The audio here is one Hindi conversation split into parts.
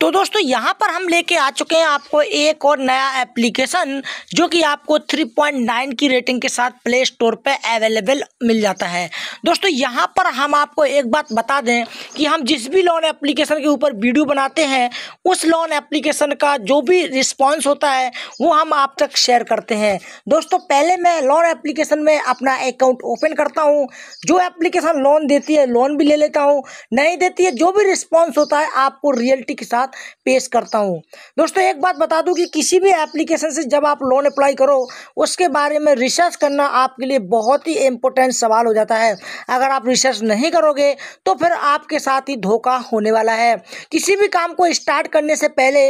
तो दोस्तों यहाँ पर हम लेके आ चुके हैं आपको एक और नया एप्लीकेशन जो कि आपको 3.9 की रेटिंग के साथ प्ले स्टोर पे अवेलेबल मिल जाता है दोस्तों यहाँ पर हम आपको एक बात बता दें कि हम जिस भी लोन एप्लीकेशन के ऊपर वीडियो बनाते हैं उस लोन एप्लीकेशन का जो भी रिस्पॉन्स होता है वो हम आप तक शेयर करते हैं दोस्तों पहले मैं लोन एप्लीकेशन में अपना अकाउंट ओपन करता हूँ जो एप्लीकेशन लोन देती है लोन भी ले लेता हूँ नहीं देती है जो भी रिस्पॉन्स होता है आपको रियलिटी के साथ साथ पेश करता हूँ दोस्तों एक बात बता दूँ कि किसी भी एप्लीकेशन से जब आप लोन अप्लाई करो उसके बारे में रिसर्च करना आपके लिए बहुत ही इम्पोर्टेंट सवाल हो जाता है अगर आप रिसर्च नहीं करोगे तो फिर आपके साथ ही धोखा होने वाला है किसी भी काम को स्टार्ट करने से पहले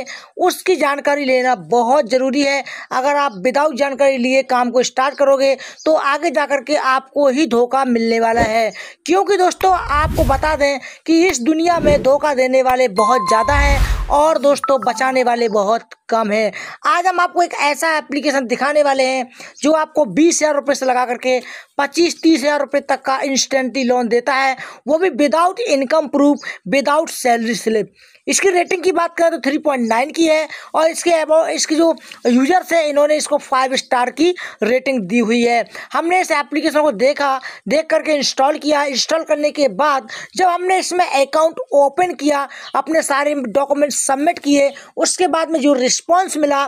उसकी जानकारी लेना बहुत ज़रूरी है अगर आप विदाउट जानकारी लिए काम को स्टार्ट करोगे तो आगे जा के आपको ही धोखा मिलने वाला है क्योंकि दोस्तों आपको बता दें कि इस दुनिया में धोखा देने वाले बहुत ज़्यादा हैं और दोस्तों बचाने वाले बहुत कम है आज हम आपको एक ऐसा एप्लीकेशन दिखाने वाले हैं जो आपको बीस हज़ार रुपये से लगा करके पच्चीस तीस हज़ार रुपये तक का इंस्टेंटली लोन देता है वो भी without income proof without salary slip इसकी रेटिंग की बात करें तो थ्री पॉइंट नाइन की है और इसके अब इसकी जो यूजर्स हैं इन्होंने इसको फाइव स्टार की रेटिंग दी हुई है हमने इस एप्लीकेशन को देखा देख करके इंस्टॉल किया इंस्टॉल करने के बाद जब हमने इसमें अकाउंट ओपन किया अपने सारे डॉक्यूमेंट्स सबमिट किए उसके बाद में जो रिस्पॉन्स मिला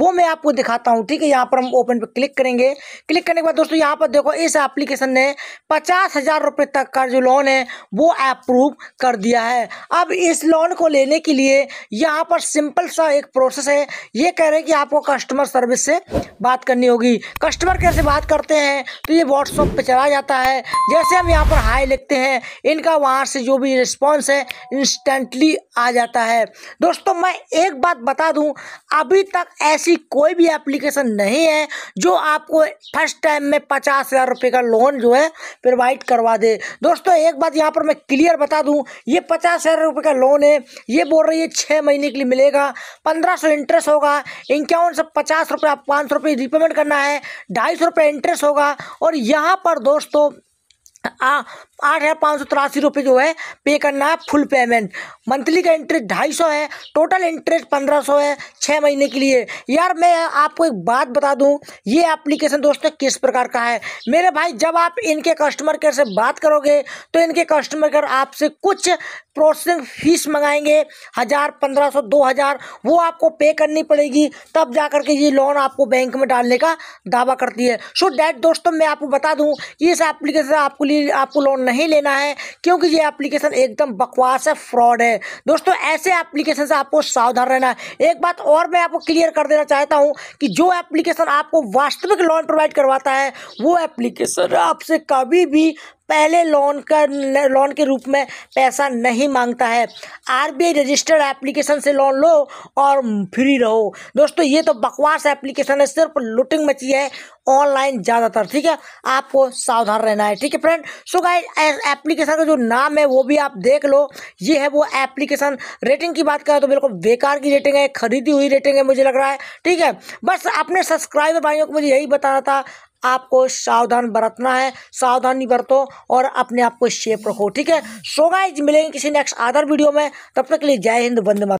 वो मैं आपको दिखाता हूँ ठीक है यहाँ पर हम ओपन पर क्लिक करेंगे क्लिक करने के बाद दोस्तों यहाँ पर देखो इस एप्लीकेशन ने पचास हज़ार रुपये तक का जो लोन है वो अप्रूव कर दिया है अब इस लोन को लेने के लिए यहाँ पर सिंपल सा एक प्रोसेस है ये कह रहे हैं कि आपको कस्टमर सर्विस से बात करनी होगी कस्टमर केयर से बात करते हैं तो ये व्हाट्सअप पर चला जाता है जैसे हम यहाँ पर हाई लिखते हैं इनका वहाँ से जो भी रिस्पॉन्स है इंस्टेंटली आ जाता है दोस्तों मैं एक बात बता दूं अभी तक ऐसी कोई भी एप्लीकेशन नहीं है जो आपको फर्स्ट टाइम में पचास हज़ार रुपये का लोन जो है प्रोवाइड करवा दे दोस्तों एक बात यहाँ पर मैं क्लियर बता दूँ ये पचास हज़ार रुपये का लोन है ये बोल रही है छः महीने के लिए मिलेगा पंद्रह सौ इंटरेस्ट होगा इक्यावन से पचास रुपये आप पाँच सौ रुपये रिपेमेंट करना है ढाई सौ रुपये इंटरेस्ट होगा और यहाँ पर दोस्तों हाँ, आठ हज़ार पाँच सौ तिरासी रुपये जो है पे करना है फुल पेमेंट मंथली का इंटरेस्ट ढाई सौ है टोटल इंटरेस्ट पंद्रह सौ है छः महीने के लिए यार मैं आपको एक बात बता दूं ये एप्लीकेशन दोस्तों किस प्रकार का है मेरे भाई जब आप इनके कस्टमर केयर से बात करोगे तो इनके कस्टमर केयर आपसे कुछ प्रोसेसिंग फीस मंगाएंगे हज़ार पंद्रह सौ दो हज़ार वो आपको पे करनी पड़ेगी तब जा कर के ये लोन आपको बैंक में डालने का दावा करती है सो so डैट दोस्तों मैं आपको बता दूं इस एप्लीकेशन आपको लिए आपको लोन नहीं लेना है क्योंकि ये एप्लीकेशन एकदम बकवास है फ्रॉड है दोस्तों ऐसे एप्लीकेशन से आपको सावधान रहना है एक बात और मैं आपको क्लियर कर देना चाहता हूँ कि जो एप्लीकेशन आपको वास्तविक लोन प्रोवाइड करवाता है वो एप्लीकेशन आपसे कभी भी पहले लोन का लोन के रूप में पैसा नहीं मांगता है आरबीआई रजिस्टर्ड एप्लीकेशन से लोन लो और फ्री रहो दोस्तों ये तो बकवास एप्लीकेशन है सिर्फ लुटिंग मची है ऑनलाइन ज़्यादातर ठीक है आपको सावधान रहना है ठीक है फ्रेंड सो गाइस एप्लीकेशन का जो नाम है वो भी आप देख लो ये है वो एप्लीकेशन रेटिंग की बात करें तो बिल्कुल बेकार की रेटिंग है खरीदी हुई रेटिंग है मुझे लग रहा है ठीक है बस अपने सब्सक्राइबर भाइयों को मुझे यही बताना था आपको सावधान बरतना है सावधानी बरतो और अपने आप को सेफ रखो ठीक है सो गाइज मिलेंगे किसी नेक्स्ट अदर वीडियो में तब तक के लिए जय हिंद वंदे